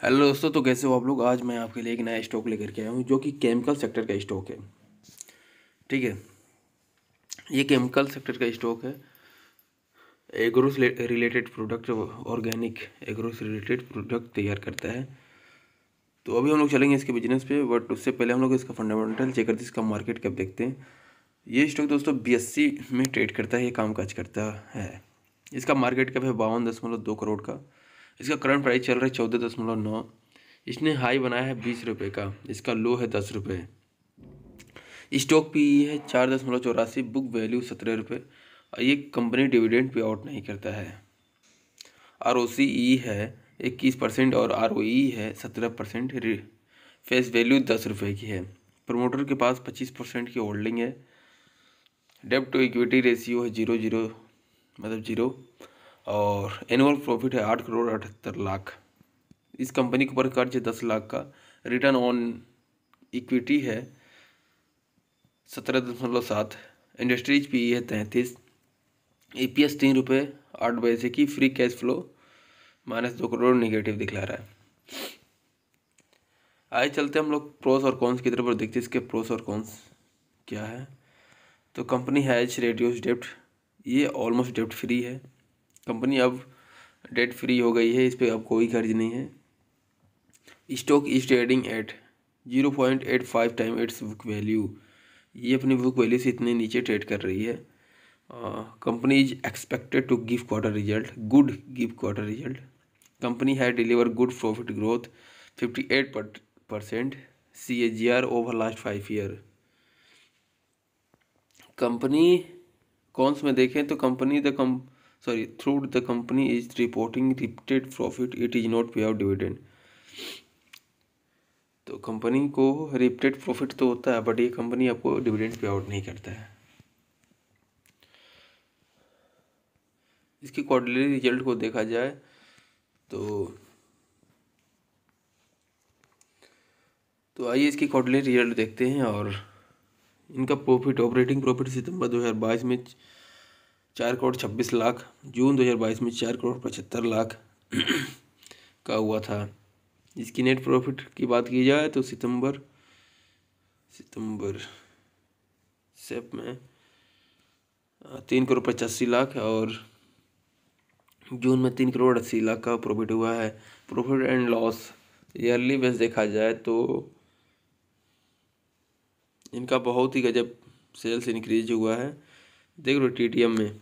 hello दोस्तों तो कैसे हो आप लोग आज मैं आपके लिए एक नया स्टॉक लेकर के आया हूँ जो कि केमिकल सेक्टर का स्टॉक है ठीक है ये केमिकल सेक्टर का स्टॉक है agro related product organic agro से रिलेटेड प्रोडक्ट तैयार करता है तो अभी हम लोग चलेंगे इसके बिजनेस पे बट उससे पहले हम लोग इसका फंडामेंटल चेक करते हैं इसका मार्केट कैप देखते हैं ये स्टॉक दोस्तों बीएससी में ट्रेड करता है ये कामकाज करता है इसका मार्केट कैप है बावन दशमलव दो करोड़ का इसका करंट प्राइस चल रहा है चौदह दशमलव नौ इसने हाई बनाया है बीस रुपये का इसका लो है दस रुपये स्टॉक पी है चार दशमलव चौरासी बुक वैल्यू सत्रह रुपये और ये कंपनी डिविडेंड पे आउट नहीं करता है आर ओ सी ई है इक्कीस परसेंट और आर ओ ई है सत्रह परसेंट फेस वैल्यू दस रुपये की है प्रमोटर के पास पच्चीस परसेंट की होल्डिंग है डेप टू इक्विटी रेशियो है जीरो जीरो मतलब जीरो और एनुअल प्रॉफिट है आठ करोड़ अठहत्तर लाख इस कंपनी के ऊपर कर्ज है दस लाख का रिटर्न ऑन इक्विटी है सत्रह दशमलव सात इंडस्ट्रीज पी e है तैंतीस ई पी एस तीन रुपये आठ पैसे की फ्री कैश फ्लो माइनस दो करोड़ निगेटिव दिखला रहा है आए चलते हम लोग प्रोस और कॉन्स की तरफ देखते हैं इसके प्रोस और कॉन्स क्या है तो कंपनी एच रेडियोज डेप्ट ये ऑलमोस्ट डेप्ट फ्री है कंपनी अब डेट फ्री हो गई है इस पर अब कोई खर्च नहीं है stock is trading at zero point eight five times its book value ये अपनी बुक वैल्यू से इतने नीचे ट्रेड कर रही है company is expected to give quarter result good give quarter result company है deliver good profit growth fifty eight percent C A G R over last five year company cons में देखें तो company the come sorry through the company is reporting reported profit it is not pay out dividend तो company को reported profit तो होता है but ये company आपको डिविडेंड पे आउट नहीं करता है इसकी क्वार्टरली रिजल्ट को देखा जाए तो तो आइए इसकी क्वार्टरली रिजल्ट देखते हैं और इनका प्रॉफिट ऑपरेटिंग प्रॉफिट सितंबर 2022 में चार करोड़ छब्बीस लाख जून 2022 में चार करोड़ पचहत्तर लाख का हुआ था इसकी नेट प्रॉफिट की बात की जाए तो सितंबर सितंबर सेप में तीन करोड़ पचासी लाख और जून में तीन करोड़ अस्सी लाख का प्रॉफिट हुआ है profit and loss yearly base देखा जाए तो इनका बहुत ही गजब सेल्स इंक्रीज हुआ है देख लो एम में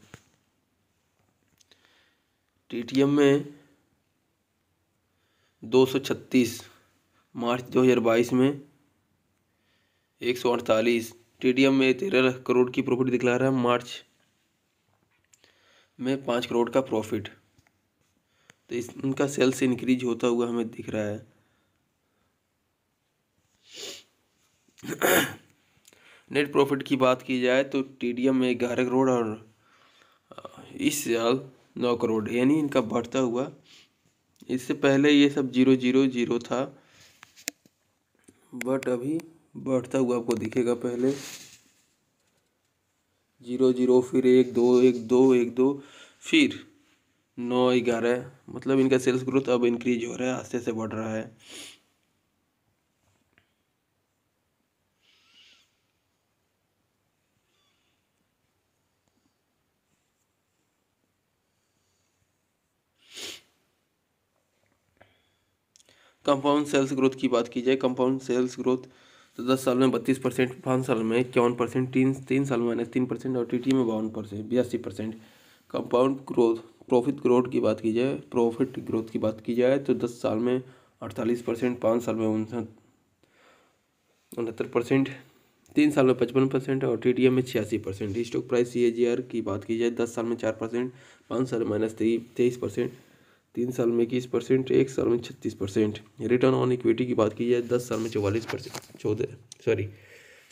एम में छत्तीस मार्च 2022 में एक सौ अड़तालीस टीडीएम में तेरह करोड़ की प्रॉफिट दिखला रहा है मार्च में पाँच करोड़ का प्रॉफिट तो इस इनका सेल्स इंक्रीज होता हुआ हमें दिख रहा है नेट प्रॉफिट की बात की जाए तो टी में ग्यारह करोड़ और इस साल नौ करोड़ यानी इनका बढ़ता हुआ इससे पहले ये सब जीरो जीरो जीरो था बट अभी बढ़ता हुआ आपको दिखेगा पहले जीरो जीरो फिर एक दो एक दो एक दो फिर नौ ग्यारह मतलब इनका सेल्स ग्रोथ अब इंक्रीज हो रहा है आस्ते आस्ते बढ़ रहा है कंपाउंड सेल्स ग्रोथ की बात की जाए कंपाउंड सेल्स ग्रोथ तो दस साल में बत्तीस परसेंट पाँच साल में इक्यावन परसेंट तीन तीन साल में माइनस तीन परसेंट और टी में बावन परसेंट बयासी percent compound growth profit growth की बात की जाए प्रॉफिट ग्रोथ की बात की जाए तो दस साल में अड़तालीस परसेंट पाँच साल में उनहत्तर परसेंट तीन साल में पचपन परसेंट और टी में छियासी परसेंट स्टॉक प्राइस सी की बात की जाए दस साल में चार परसेंट पाँच साल में माइनस तेईस परसेंट तीन साल में इक्कीस परसेंट एक साल में छत्तीस परसेंट रिटर्न ऑन इक्विटी की बात की जाए दस साल में चौवालीस परसेंट चौदह सॉरी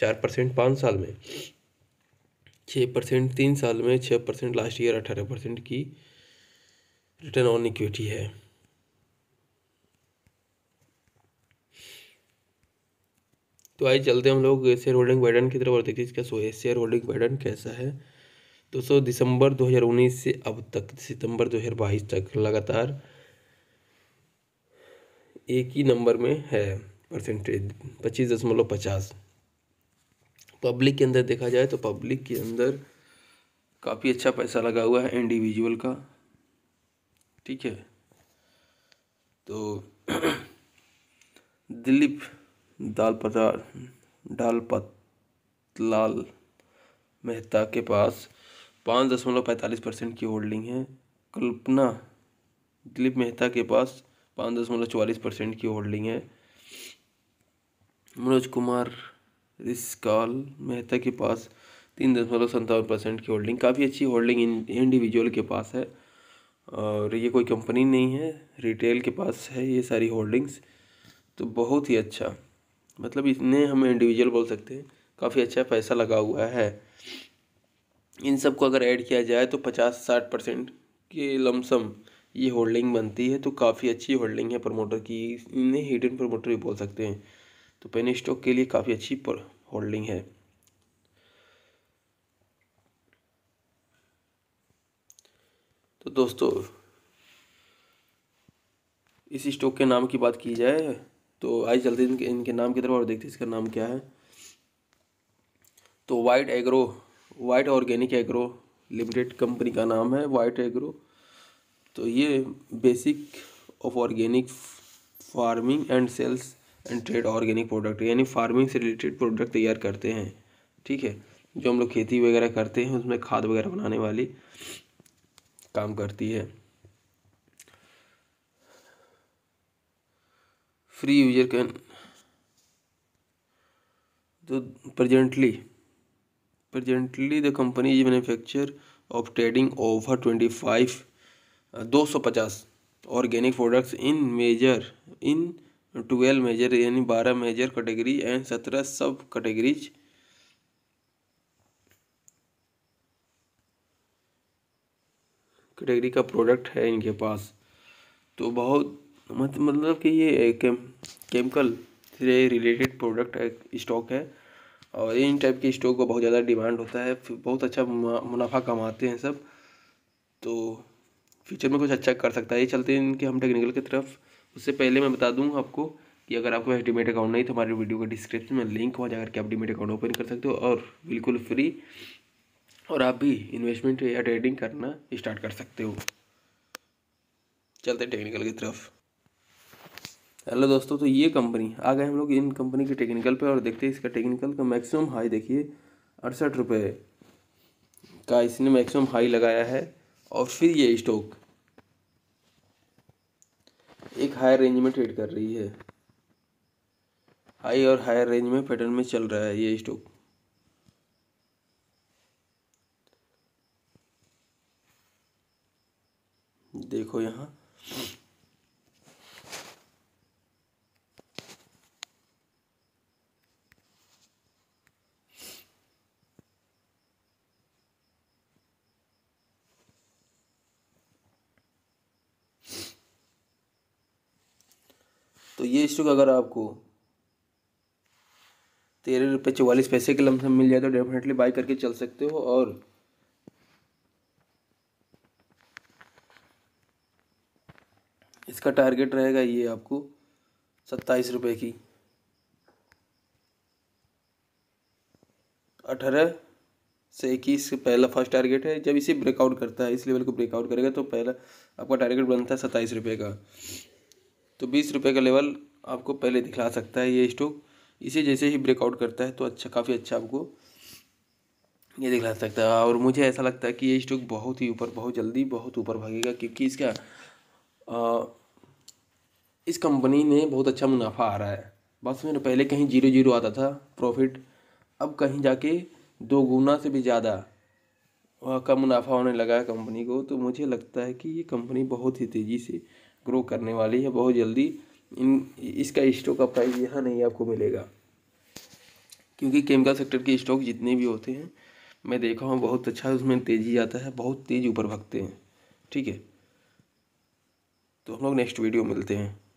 चार परसेंट पाँच साल में छः परसेंट तीन साल में छः परसेंट लास्ट ईयर अठारह परसेंट की रिटर्न ऑन इक्विटी है तो आइए चलते हम लोग शेयर होल्डिंग बैडन की तरफ और देखिए हैं इसका शेयर होल्डिंग बैडन कैसा है तो सौ दिसंबर 2019 से अब तक सितंबर 2022 तक लगातार एक ही नंबर में है परसेंटेज पच्चीस दशमलव पचास पब्लिक के अंदर देखा जाए तो पब्लिक के अंदर काफ़ी अच्छा पैसा लगा हुआ है इंडिविजुअल का ठीक है तो दिलीप दाल पता डाल पतलाल मेहता के पास पाँच दशमलव पैंतालीस परसेंट की होल्डिंग है कल्पना दिलीप मेहता के पास पाँच दशमलव चौवालीस परसेंट की होल्डिंग है मनोज कुमार रिस्काल मेहता के पास तीन दशमलव संतावन परसेंट की होल्डिंग काफ़ी अच्छी होल्डिंग इंडिविजुअल के पास है और ये कोई कंपनी नहीं है रिटेल के पास है ये सारी होल्डिंग्स तो बहुत ही अच्छा मतलब इतने हम इंडिविजुअल बोल सकते हैं काफ़ी अच्छा पैसा लगा हुआ है इन सब को अगर ऐड किया जाए तो पचास साठ परसेंट के लमसम ये होल्डिंग बनती है तो काफ़ी अच्छी होल्डिंग है प्रमोटर की इन्हें हिडन प्रमोटर भी बोल सकते हैं तो पेनी स्टॉक के लिए काफ़ी अच्छी होल्डिंग है तो दोस्तों इस स्टॉक के नाम की बात की जाए तो आइए चलते इनके इनके नाम की तरफ और देखते हैं इसका नाम क्या है तो White Agro White Organic Agro Limited company का नाम है वाइट एग्रो तो ये basic of organic farming and sales and trade organic product यानी फार्मिंग से रिलेटेड प्रोडक्ट तैयार करते हैं ठीक है जो हम लोग खेती वगैरह करते हैं उसमें खाद वगैरह बनाने वाली काम करती है फ्री यूजर कैन तो presently presently the company is manufacture of trading over twenty five दो सौ पचास organic products in major in twelve major यानी बारह मेजर कैटेगरी एंड सत्रह सब कैटेगरीज कैटेगरी का प्रोडक्ट है इनके पास तो बहुत मत, मतलब कि ये केमिकल से रिलेटेड प्रोडक्ट स्टॉक है और इन टाइप के स्टॉक का बहुत ज़्यादा डिमांड होता है बहुत अच्छा मुनाफा कमाते हैं सब तो फ्यूचर में कुछ अच्छा कर सकता है ये चलते हैं इनके हम टेक्निकल की तरफ उससे पहले मैं बता दूँ आपको कि अगर आपके पास डीमेट अकाउंट नहीं तो हमारे वीडियो के डिस्क्रिप्शन में लिंक हो जाकर के आप डीमेट अकाउंट ओपन कर सकते हो और बिल्कुल फ्री और आप भी इन्वेस्टमेंट या ट्रेडिंग करना स्टार्ट कर सकते हो चलते टेक्निकल की तरफ हेलो दोस्तों तो ये कंपनी आ गए हम लोग इन कंपनी के टेक्निकल पे और देखते हैं इसका टेक्निकल का मैक्सिमम हाई देखिए अड़सठ रुपये का इसने मैक्सिमम हाई लगाया है और फिर ये स्टॉक एक हायर रेंज में ट्रेड कर रही है हाई और हायर रेंज में पैटर्न में चल रहा है ये स्टॉक देखो यहाँ तो ये स्टॉक अगर आपको तेरह रुपये चौवालीस पैसे के लमसम मिल जाए तो डेफिनेटली बाई करके चल सकते हो और इसका टारगेट रहेगा ये आपको सत्ताईस रुपये की अठारह से इक्कीस पहला फर्स्ट टारगेट है जब इसे ब्रेकआउट करता है इस लेवल को ब्रेकआउट करेगा तो पहला आपका टारगेट बनता है सत्ताईस रुपये का तो बीस रुपये का लेवल आपको पहले दिखला सकता है ये स्टॉक इसे जैसे ही ब्रेकआउट करता है तो अच्छा काफ़ी अच्छा आपको ये दिखला सकता है और मुझे ऐसा लगता है कि ये स्टॉक बहुत ही ऊपर बहुत जल्दी बहुत ऊपर भागेगा क्योंकि इसका आ, इस कंपनी ने बहुत अच्छा मुनाफा आ रहा है बस मेरे पहले कहीं जीरो जीरो आता था प्रॉफिट अब कहीं जाके दो गुना से भी ज़्यादा का मुनाफा होने लगा है कंपनी को तो मुझे लगता है कि ये कंपनी बहुत ही तेज़ी से ग्रो करने वाली है बहुत जल्दी इन इसका स्टॉक का प्राइस यहाँ नहीं आपको मिलेगा क्योंकि केमिकल सेक्टर के स्टॉक जितने भी होते हैं मैं देखा हूँ बहुत अच्छा उसमें तेज़ी आता है बहुत तेज़ ऊपर भगते हैं ठीक है तो हम लोग नेक्स्ट वीडियो मिलते हैं